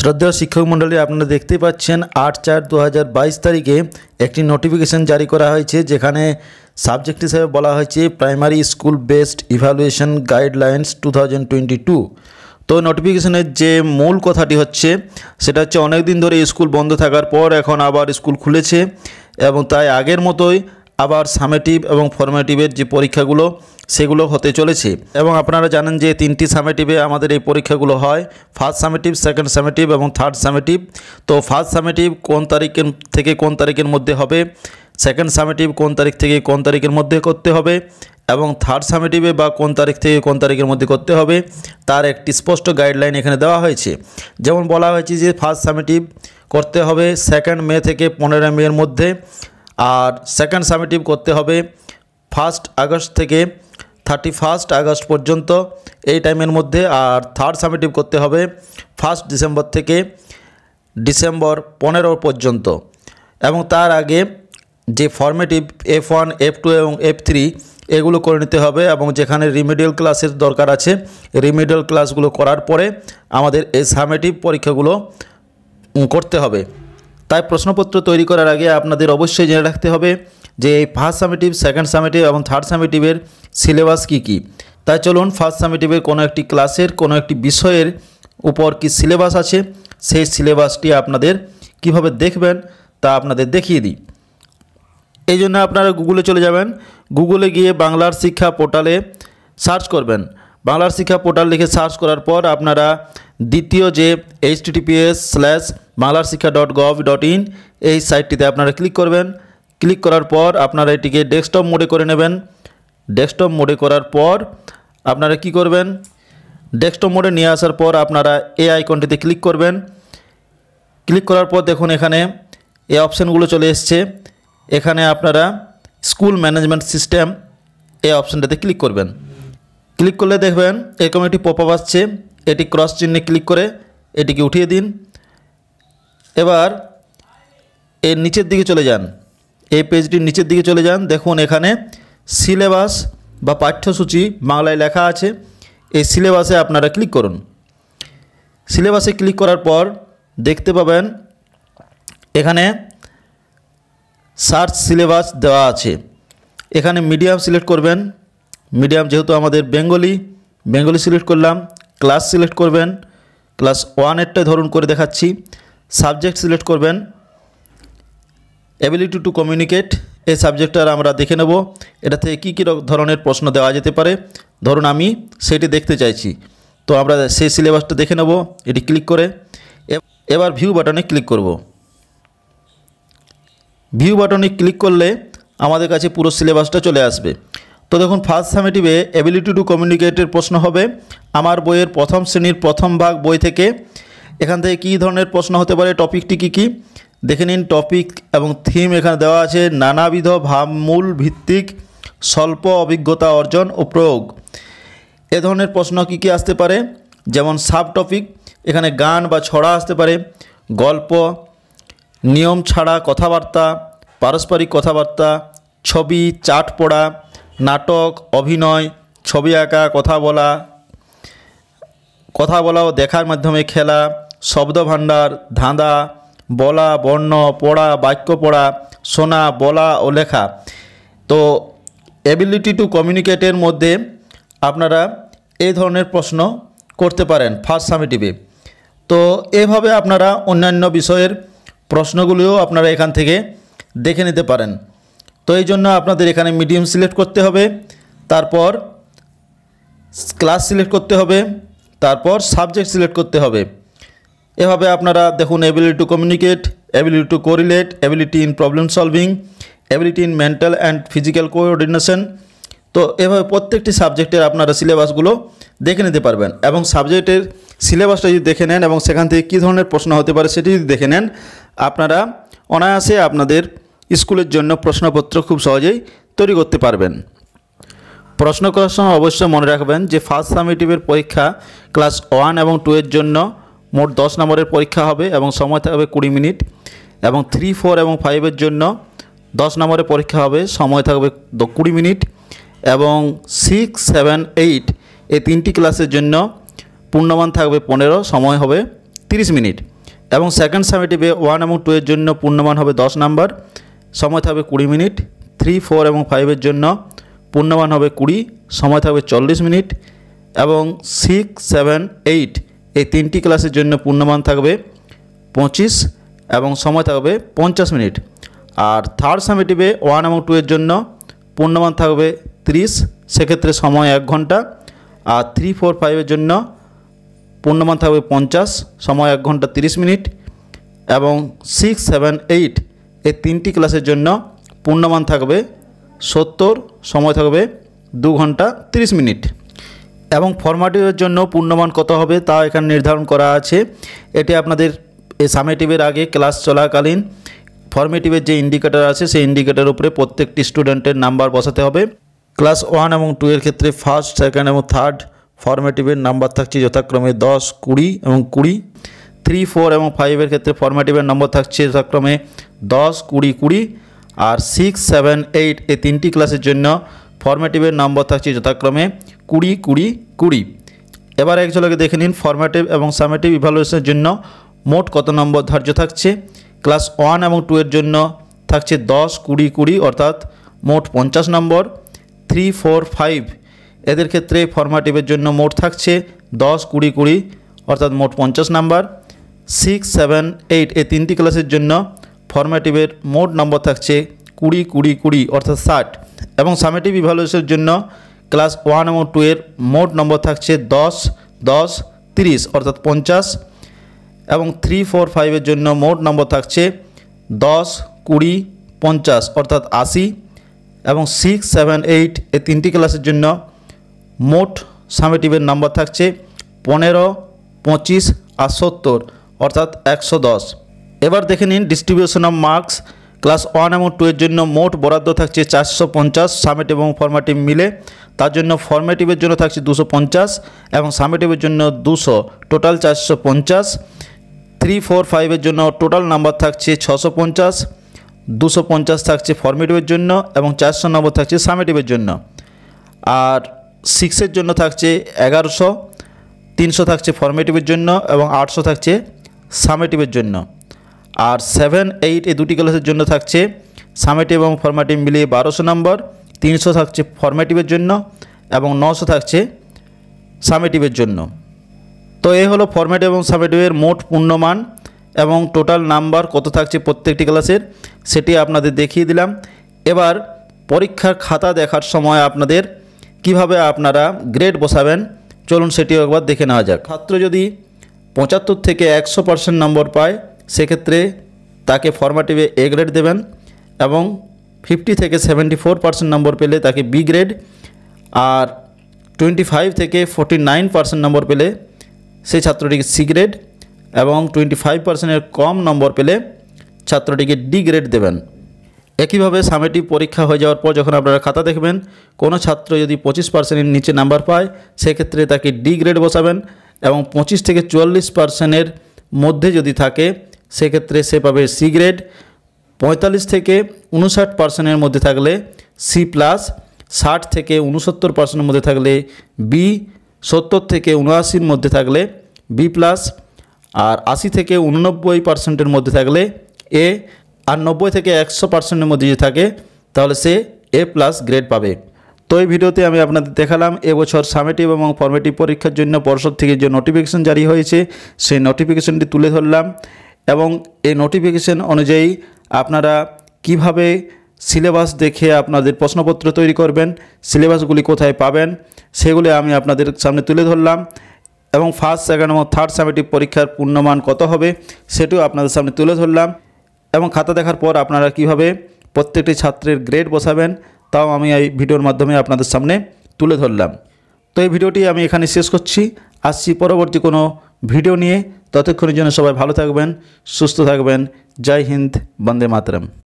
শ্রদ্ধেয় শিক্ষক মণ্ডলী আপনারা দেখতে পাচ্ছেন আট চার দু তারিখে একটি নোটিফিকেশন জারি করা হয়েছে যেখানে সাবজেক্ট হিসেবে বলা হয়েছে primary school based evaluation guidelines two তো নোটিফিকেশনের যে মূল কথাটি হচ্ছে সেটা হচ্ছে অনেক দিন ধরে স্কুল বন্ধ থাকার পর এখন আবার স্কুল খুলেছে এবং তাই আগের মতোই আবার সামেটিভ এবং ফর্মেটিভের যে পরীক্ষাগুলো সেগুলো হতে চলেছে এবং আপনারা জানেন যে তিনটি সামেটিভে আমাদের এই পরীক্ষাগুলো হয় ফার্স্ট সামেটিভ সেকেন্ড সামেটিভ এবং থার্ড সামেটিভ তো ফার্স্ট সামেটিভ কোন তারিখের থেকে কোন তারিখের মধ্যে হবে সেকেন্ড সামেটিভ কোন তারিখ থেকে কোন তারিখের মধ্যে করতে হবে এবং থার্ড সামেটিভে বা কোন তারিখ থেকে কোন তারিখের মধ্যে করতে হবে তার একটি স্পষ্ট গাইডলাইন এখানে দেওয়া হয়েছে যেমন বলা হয়েছে যে ফার্স্ট সামেটিভ করতে হবে সেকেন্ড মে থেকে পনেরো মেয়ের মধ্যে আর সেকেন্ড সামেটিভ করতে হবে ফার্স্ট আগস্ট থেকে থার্টি ফার্স্ট আগস্ট পর্যন্ত এই টাইমের মধ্যে আর থার্ড সাবমিটিভ করতে হবে ফার্স্ট ডিসেম্বর থেকে ডিসেম্বর পনেরো পর্যন্ত এবং তার আগে যে formative F one F two এবং এফ থ্রি এগুলো করে নিতে হবে এবং যেখানে রিমিডিয়াল ক্লাসের দরকার আছে রিমিডিয়াল ক্লাসগুলো করার পরে আমাদের এই সামেটিভ পরীক্ষাগুলো করতে হবে তাই প্রশ্নপত্র তৈরি করার আগে আপনাদের অবশ্যই জেনে রাখতে হবে যে এই ফার্স্ট সামেটিভ সেকেন্ড সামেটিভ এবং থার্ড সামেটিভের সিলেবাস কী কী তাই চলুন ফার্স্ট সামেটিভের কোনো একটি ক্লাসের কোনো একটি বিষয়ের উপর কি সিলেবাস আছে সেই সিলেবাসটি আপনাদের কিভাবে দেখবেন তা আপনাদের দেখিয়ে দিই এই জন্য আপনারা গুগলে চলে যাবেন গুগলে গিয়ে বাংলার শিক্ষা পোর্টালে সার্চ করবেন বাংলার শিক্ষা পোর্টাল লিখে সার্চ করার পর আপনারা দ্বিতীয় যে এইচ স্ল্যাশ বাংলার শিক্ষা ডট গভ ডট ইন এই সাইটটিতে আপনারা ক্লিক করবেন ক্লিক করার পর আপনারা এটিকে ডেস্কটপ মোডে করে নেবেন ডেস্কটপ মোডে করার পর আপনারা কি করবেন ডেস্কটপ মোডে নিয়ে আসার পর আপনারা এ আইকনটিতে ক্লিক করবেন ক্লিক করার পর দেখুন এখানে এ অপশানগুলো চলে এসছে এখানে আপনারা স্কুল ম্যানেজমেন্ট সিস্টেম এই অপশানটাতে ক্লিক করবেন ক্লিক করলে দেখবেন এরকম একটি পপ আপ আসছে এটি ক্রস চিহ্নে ক্লিক করে এটিকে উঠিয়ে দিন এবার এর নিচের দিকে চলে যান এই পেজটির নিচের দিকে চলে যান দেখুন এখানে সিলেবাস বা পাঠ্যসূচি বাংলায় লেখা আছে এই সিলেবাসে আপনারা ক্লিক করুন সিলেবাসে ক্লিক করার পর দেখতে পাবেন এখানে সার্চ সিলেবাস দেওয়া আছে এখানে মিডিয়াম সিলেক্ট করবেন মিডিয়াম যেহেতু আমাদের বেঙ্গলি বেঙ্গলি সিলেক্ট করলাম ক্লাস সিলেক্ট করবেন ক্লাস ওয়ানেরটাই ধরুন করে দেখাচ্ছি সাবজেক্ট সিলেক্ট করবেন অ্যাবিলিটি টু কমিউনিকেট এই সাবজেক্টটার আমরা দেখে নেব এটা থেকে কী কী ধরনের প্রশ্ন দেওয়া যেতে পারে ধরুন আমি সেটি দেখতে চাইছি তো আমরা সেই সিলেবাসটা দেখে নেব এটি ক্লিক করে এবার ভিউ বাটনে ক্লিক করব ভিউ বাটনে ক্লিক করলে আমাদের কাছে পুরো সিলেবাসটা চলে আসবে তো দেখুন ফার্স্ট সামেটিভে অ্যাবিলিটি টু কমিউনিকেটের প্রশ্ন হবে আমার বইয়ের প্রথম শ্রেণীর প্রথম ভাগ বই থেকে এখান থেকে কী ধরনের প্রশ্ন হতে পারে টপিকটি কী কী দেখে নিন টপিক এবং থিম এখানে দেওয়া আছে নানাবিধ ভাবমূল ভিত্তিক স্বল্প অভিজ্ঞতা অর্জন ও প্রয়োগ এ ধরনের প্রশ্ন কী কী আসতে পারে যেমন সাব টপিক এখানে গান বা ছড়া আসতে পারে গল্প নিয়ম ছাড়া কথাবার্তা পারস্পরিক কথাবার্তা ছবি চাট পড়া নাটক অভিনয় ছবি আঁকা কথা বলা কথা বলা ও দেখার মাধ্যমে খেলা শব্দ ভাণ্ডার ধাঁধা বলা বর্ণ পড়া বাক্য পড়া শোনা বলা ও লেখা তো এবিলিটি টু কমিউনিকেটের মধ্যে আপনারা এই ধরনের প্রশ্ন করতে পারেন ফার্স্ট সামিটিভে তো এভাবে আপনারা অন্যান্য বিষয়ের প্রশ্নগুলিও আপনারা এখান থেকে দেখে নিতে পারেন তো এই জন্য আপনাদের এখানে মিডিয়াম সিলেক্ট করতে হবে তারপর ক্লাস সিলেক্ট করতে হবে তারপর সাবজেক্ট সিলেক্ট করতে হবে এভাবে আপনারা দেখুন ability to communicate ability to correlate ability in problem solving ability in mental and physical coordination তো এভাবে প্রত্যেকটি সাবজেক্টের আপনারা সিলেবাসগুলো দেখে নিতে পারবেন এবং সাবজেক্টের সিলেবাসটা যদি দেখে নেন এবং সেখান থেকে কী ধরনের প্রশ্ন হতে পারে সেটি যদি দেখে নেন আপনারা অনায়াসে আপনাদের স্কুলের জন্য প্রশ্নপত্র খুব সহজেই তৈরি করতে পারবেন প্রশ্ন করার সময় অবশ্যই মনে রাখবেন যে ফার্স্ট সামিটিভের পরীক্ষা ক্লাস ওয়ান এবং টু এর জন্য মোট দশ নম্বরের পরীক্ষা হবে এবং সময় থাকবে কুড়ি মিনিট এবং থ্রি ফোর এবং ফাইভের জন্য দশ নম্বরের পরীক্ষা হবে সময় থাকবে কুড়ি মিনিট এবং সিক্স সেভেন এইট এই তিনটি ক্লাসের জন্য পূর্ণমান থাকবে পনেরো সময় হবে তিরিশ মিনিট এবং সেকেন্ড সামেটিভে ওয়ান এবং টু এর জন্য পূর্ণমান হবে দশ নাম্বার সময় থাকবে কুড়ি মিনিট থ্রি ফোর এবং ফাইভের জন্য পূর্ণমান হবে কুড়ি সময় থাকবে চল্লিশ মিনিট এবং সিক্স সেভেন এইট এই তিনটি ক্লাসের জন্য পূর্ণমান থাকবে পঁচিশ এবং সময় থাকবে পঞ্চাশ মিনিট আর থার্ড সামেটিভে ওয়ান এবং টু এর জন্য পূর্ণমান থাকবে ত্রিশ সেক্ষেত্রে সময় এক ঘন্টা আর থ্রি ফোর ফাইভের জন্য পূর্ণমান থাকবে পঞ্চাশ সময় এক ঘন্টা তিরিশ মিনিট এবং সিক্স সেভেন এইট এই তিনটি ক্লাসের জন্য পূর্ণমান থাকবে সত্তর সময় থাকবে দু ঘন্টা তিরিশ মিনিট এবং ফরমাটিভের জন্য পূর্ণমান কত হবে তা এখানে নির্ধারণ করা আছে এটি আপনাদের সামেটিভের আগে ক্লাস চলাকালীন ফর্মেটিভের যে ইন্ডিকেটার আছে সেই ইন্ডিকেটার উপরে প্রত্যেকটি স্টুডেন্টের নাম্বার বসাতে হবে ক্লাস ওয়ান এবং টু এর ক্ষেত্রে ফার্স্ট সেকেন্ড এবং থার্ড ফর্মেটিভের নাম্বার থাকছে যথাক্রমে দশ কুড়ি এবং কুড়ি থ্রি ফোর এবং ফাইভের ক্ষেত্রে ফর্মেটিভের নম্বর থাকছে যথাক্রমে দশ কুড়ি কুড়ি আর সিক্স সেভেন এইট এই তিনটি ক্লাসের জন্য ফর্মেটিভের নম্বর থাকছে যথাক্রমে কুড়ি কুড়ি কুড়ি এবার এক ঝলকে দেখে নিন ফর্মেটিভ এবং সামেটিভ ইভ্যালুয়েশনের জন্য মোট কত নম্বর ধার্য থাকছে ক্লাস ওয়ান এবং টু এর জন্য থাকছে দশ কুড়ি কুড়ি অর্থাৎ মোট পঞ্চাশ নম্বর থ্রি ফোর ফাইভ এদের ক্ষেত্রে ফর্মাটিভের জন্য মোট থাকছে দশ কুড়ি কুড়ি অর্থাৎ মোট পঞ্চাশ নাম্বার সিক্স সেভেন এইট এই তিনটি ক্লাসের জন্য ফর্মাটিভের মোট নম্বর থাকছে কুড়ি কুড়ি কুড়ি অর্থাৎ ষাট এবং সামেটিভ ইভ্যালুয়েশনের জন্য ক্লাস ওয়ান এবং টু এর মোট নম্বর থাকছে দশ দশ তিরিশ অর্থাৎ পঞ্চাশ এবং থ্রি ফোর ফাইভের জন্য মোট নম্বর থাকছে দশ কুড়ি পঞ্চাশ অর্থাৎ আশি এবং সিক্স সেভেন এইট এই তিনটি ক্লাসের জন্য মোট সামেটিভের নম্বর থাকছে পনেরো পঁচিশ আর সত্তর অর্থাৎ একশো দশ এবার দেখে নিন distribution of marks class one এবং টু এর জন্য মোট বরাদ্দ থাকছে চারশো পঞ্চাশ সামেট এবং ফর্মেটিভ মিলে তার জন্য ফর্মেটিভের জন্য থাকছে দুশো পঞ্চাশ এবং সামেটিভের জন্য দুশো টোটাল চারশো পঞ্চাশ থ্রি ফোর ফাইভের জন্য টোটাল নাম্বার থাকছে ছশো পঞ্চাশ দুশো পঞ্চাশ থাকছে ফর্মেটিভের জন্য এবং চারশো নম্বর থাকছে সামেটিভের জন্য আর সিক্সের জন্য থাকছে এগারোশো তিনশো থাকছে ফর্মেটিভের জন্য এবং আটশো থাকছে সামেটিভের জন্য আর সেভেন এইট এই দুটি ক্লাসের জন্য থাকছে সামেটিভ এবং ফর্মেটিভ মিলিয়ে বারোশো নম্বর তিনশো থাকছে ফর্মেটিভের জন্য এবং নশো থাকছে সামেটিভের জন্য তো এই হলো ফর্মেট এবং সামেটিভের মোট পূর্ণমান এবং টোটাল নাম্বার কত থাকছে প্রত্যেকটি ক্লাসের সেটি আপনাদের দেখিয়ে দিলাম এবার পরীক্ষার খাতা দেখার সময় আপনাদের কিভাবে আপনারা গ্রেড বসাবেন চলুন সেটিও একবার দেখে নেওয়া যাক ছাত্র যদি পঁচাত্তর থেকে একশো পার্সেন্ট নম্বর পায় সেক্ষেত্রে তাকে ফর্মাটিভে এ গ্রেড দেবেন এবং ফিফটি থেকে সেভেন্টি ফোর পার্সেন্ট নম্বর পেলে তাকে বি গ্রেড আর টোয়েন্টি ফাইভ থেকে ফোর্টি নাইন পার্সেন্ট নম্বর পেলে সেই ছাত্রটিকে সি গ্রেড এবং টোয়েন্টি ফাইভ পার্সেন্টের কম নম্বর পেলে ছাত্রটিকে ডি গ্রেড দেবেন একইভাবে সামেটিভ পরীক্ষা হয়ে যাওয়ার পর যখন আপনারা খাতা দেখবেন কোনো ছাত্র যদি পঁচিশ পার্সেন্টের নিচে নাম্বার পায় সেক্ষেত্রে তাকে ডি গ্রেড বসাবেন এবং পঁচিশ থেকে চুয়াল্লিশ পার্সেন্টের মধ্যে যদি থাকে সেক্ষেত্রে সে পাবে সি গ্রেড পঁয়তাল্লিশ থেকে উনষাট পার্সেন্টের মধ্যে থাকলে সি প্লাস ষাট থেকে উনসত্তর পার্সেন্টের মধ্যে থাকলে বি সত্তর থেকে উনআশির মধ্যে থাকলে বি প্লাস আর আশি থেকে উননব্বই পার্সেন্টের মধ্যে থাকলে এ আর নব্বই থেকে একশো পার্সেন্টের মধ্যে যদি থাকে তাহলে সে এ প্লাস গ্রেড পাবে তো এই ভিডিওতে আমি আপনাদের দেখালাম এবছর সামেটিভ এবং ফর্মেটিভ পরীক্ষার জন্য পর্ষদ থেকে যে নোটিফিকেশন জারি হয়েছে সেই নোটিফিকেশনটি তুলে ধরলাম এবং এই নোটিফিকেশন অনুযায়ী আপনারা কিভাবে সিলেবাস দেখে আপনাদের প্রশ্নপত্র তৈরি করবেন সিলেবাসগুলি কোথায় পাবেন সেগুলি আমি আপনাদের সামনে তুলে ধরলাম এবং ফার্স্ট সেকেন্ড এবং থার্ড সেমেটিক পরীক্ষার পূর্ণমান কত হবে সেটিও আপনাদের সামনে তুলে ধরলাম এবং খাতা দেখার পর আপনারা কিভাবে প্রত্যেকটি ছাত্রের গ্রেড বসাবেন তাও আমি এই ভিডিওর মাধ্যমে আপনাদের সামনে তুলে ধরলাম তো এই ভিডিওটি আমি এখানে শেষ করছি আসছি পরবর্তী কোনো ভিডিও নিয়ে ততক্ষণের জন্য সবাই ভালো থাকবেন সুস্থ থাকবেন জয় হিন্দ বন্দে মাতরম